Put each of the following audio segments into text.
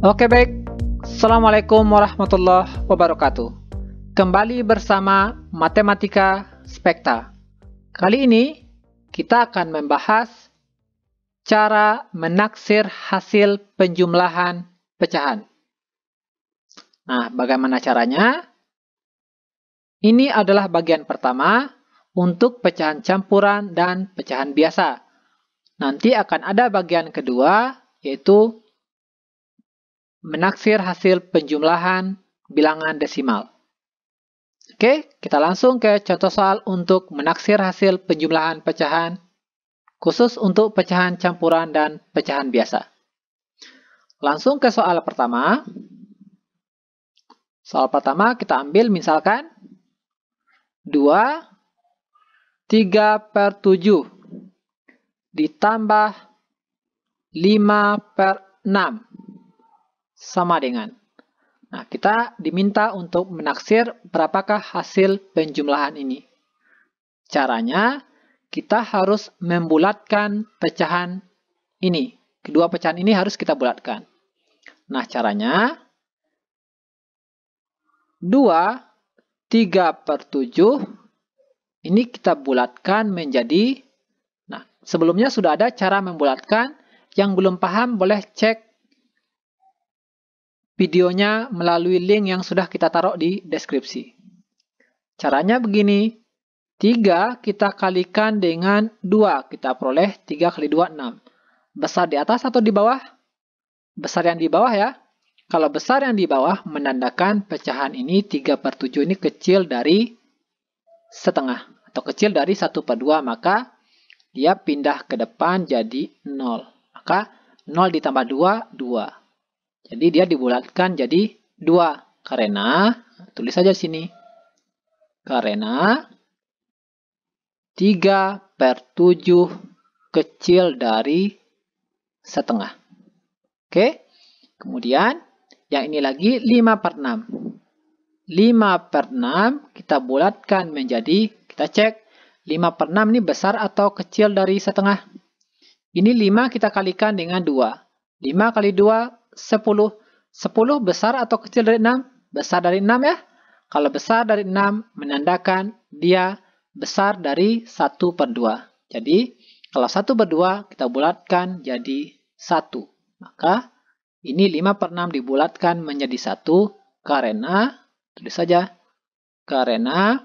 Oke baik, Assalamualaikum warahmatullahi wabarakatuh. Kembali bersama Matematika Spekta. Kali ini kita akan membahas cara menaksir hasil penjumlahan pecahan. Nah, bagaimana caranya? Ini adalah bagian pertama untuk pecahan campuran dan pecahan biasa. Nanti akan ada bagian kedua, yaitu menaksir hasil penjumlahan bilangan desimal. Oke, kita langsung ke contoh soal untuk menaksir hasil penjumlahan pecahan, khusus untuk pecahan campuran dan pecahan biasa. Langsung ke soal pertama. Soal pertama kita ambil misalkan 2 3 per 7 ditambah 5 per 6 sama dengan. Nah, kita diminta untuk menaksir berapakah hasil penjumlahan ini. Caranya, kita harus membulatkan pecahan ini. Kedua pecahan ini harus kita bulatkan. Nah, caranya 2, 3 per 7 ini kita bulatkan menjadi Nah, sebelumnya sudah ada cara membulatkan. Yang belum paham boleh cek videonya melalui link yang sudah kita taruh di deskripsi. Caranya begini, 3 kita kalikan dengan 2, kita peroleh 3 kali 2, 6. Besar di atas atau di bawah? Besar yang di bawah ya. Kalau besar yang di bawah, menandakan pecahan ini 3 per 7 ini kecil dari setengah. Atau kecil dari 1 per 2, maka dia pindah ke depan jadi 0. Maka 0 ditambah 2, 2. Jadi dia dibulatkan jadi dua karena tulis saja sini karena 3 per 7 kecil dari setengah. Oke, kemudian yang ini lagi 5 per 6. 5 per 6 kita bulatkan menjadi, kita cek 5 per 6 ini besar atau kecil dari setengah. Ini 5 kita kalikan dengan 2. 5 kali 2 10. 10 besar atau kecil dari 6? Besar dari 6 ya. Kalau besar dari 6 menandakan dia besar dari 1 per 2. Jadi kalau 1 per 2 kita bulatkan jadi 1. Maka ini 5 per 6 dibulatkan menjadi 1 karena, tulis saja, karena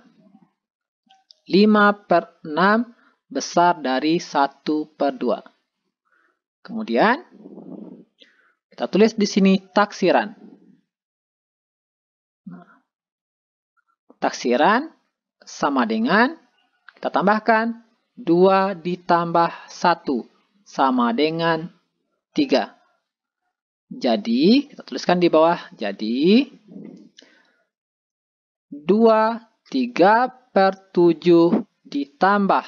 5 per 6 besar dari 1 per 2. Kemudian kita tulis di sini taksiran. Taksiran sama dengan, kita tambahkan 2 ditambah 1 sama dengan 3. Jadi, kita tuliskan di bawah. Jadi, 2, 3 per 7 ditambah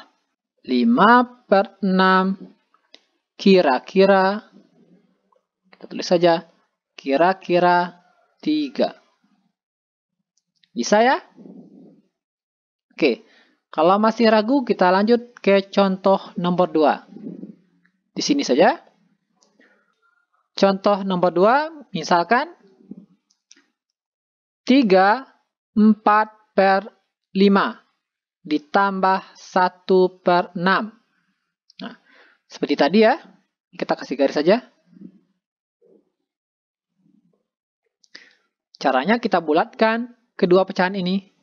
5 per 6 kira-kira kita tulis saja kira-kira 3. Bisa ya? Oke, kalau masih ragu kita lanjut ke contoh nomor 2. Di sini saja. Contoh nomor 2, misalkan 3, 4 per 5 ditambah 1 per 6. Nah, seperti tadi ya, kita kasih garis saja. Caranya kita bulatkan kedua pecahan ini.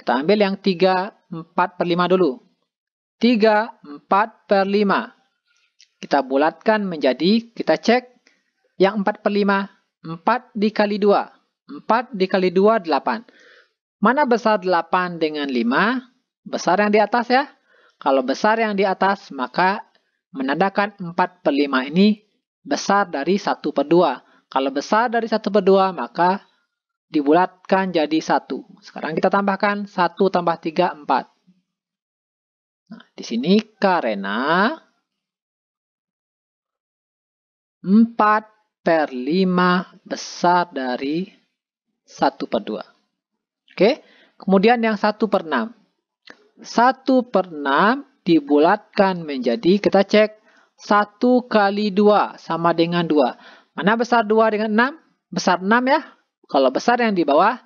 Kita ambil yang 3, 4 per 5 dulu. 3, 4 per 5. Kita bulatkan menjadi, kita cek, yang 4 per 5, 4 dikali 2. 4 dikali 2, 8. Mana besar 8 dengan 5? Besar yang di atas ya. Kalau besar yang di atas, maka menandakan 4 per 5 ini besar dari 1 per 2. Kalau besar dari 1 per 2, maka dibulatkan jadi 1. Sekarang kita tambahkan 1 tambah 3, 4. Nah, di sini karena 4 per 5 besar dari 1 per 2. Oke, kemudian yang 1 per 6. 1 per 6 dibulatkan menjadi, kita cek, 1 kali 2 sama dengan 2. Mana besar 2 dengan 6? Besar 6 ya. Kalau besar yang di bawah,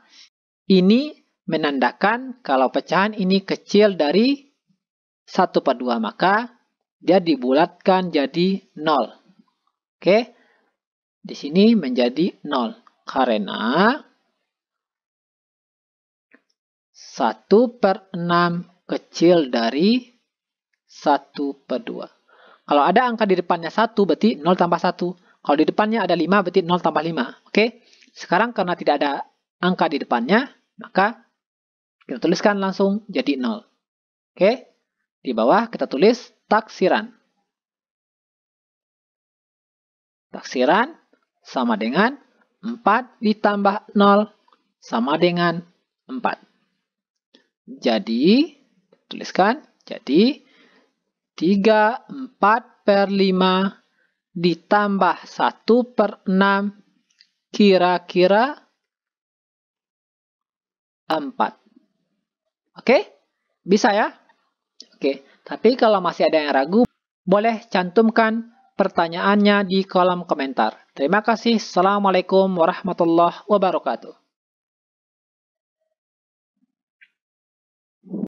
ini menandakan kalau pecahan ini kecil dari 1 per 2, maka dia dibulatkan jadi 0. Oke, di sini menjadi 0 karena 1 per 6 kecil dari 1 per 2. Kalau ada angka di depannya 1, berarti 0 tambah 1. Kalau di depannya ada 5, berarti 0 tambah 5. Oke? Okay? Sekarang karena tidak ada angka di depannya, maka kita tuliskan langsung jadi 0. Oke? Okay? Di bawah kita tulis taksiran. Taksiran sama dengan 4 ditambah 0 sama dengan 4. Jadi, tuliskan, jadi 3, 4 per 5 ditambah 1 per 6 kira-kira 4. Oke? Bisa ya? Oke, tapi kalau masih ada yang ragu, boleh cantumkan pertanyaannya di kolom komentar. Terima kasih. Assalamualaikum warahmatullahi wabarakatuh.